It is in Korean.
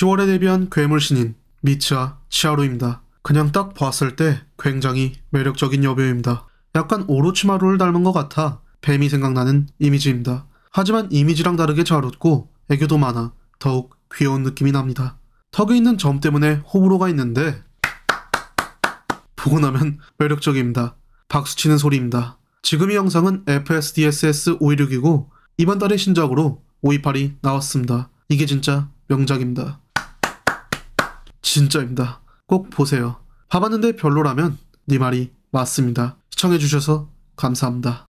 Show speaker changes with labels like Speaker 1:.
Speaker 1: 10월에 데뷔한 괴물 신인 미츠아 치아루입니다 그냥 딱 봤을 때 굉장히 매력적인 여배우입니다. 약간 오로치마루를 닮은 것 같아 뱀이 생각나는 이미지입니다. 하지만 이미지랑 다르게 잘 웃고 애교도 많아 더욱 귀여운 느낌이 납니다. 턱에 있는 점 때문에 호불호가 있는데 보고 나면 매력적입니다. 박수치는 소리입니다. 지금 이 영상은 FSDSS 5 2 6이고 이번 달의 신작으로 528이 나왔습니다. 이게 진짜 명작입니다. 진짜입니다. 꼭 보세요. 봐봤는데 별로라면 네 말이 맞습니다. 시청해주셔서 감사합니다.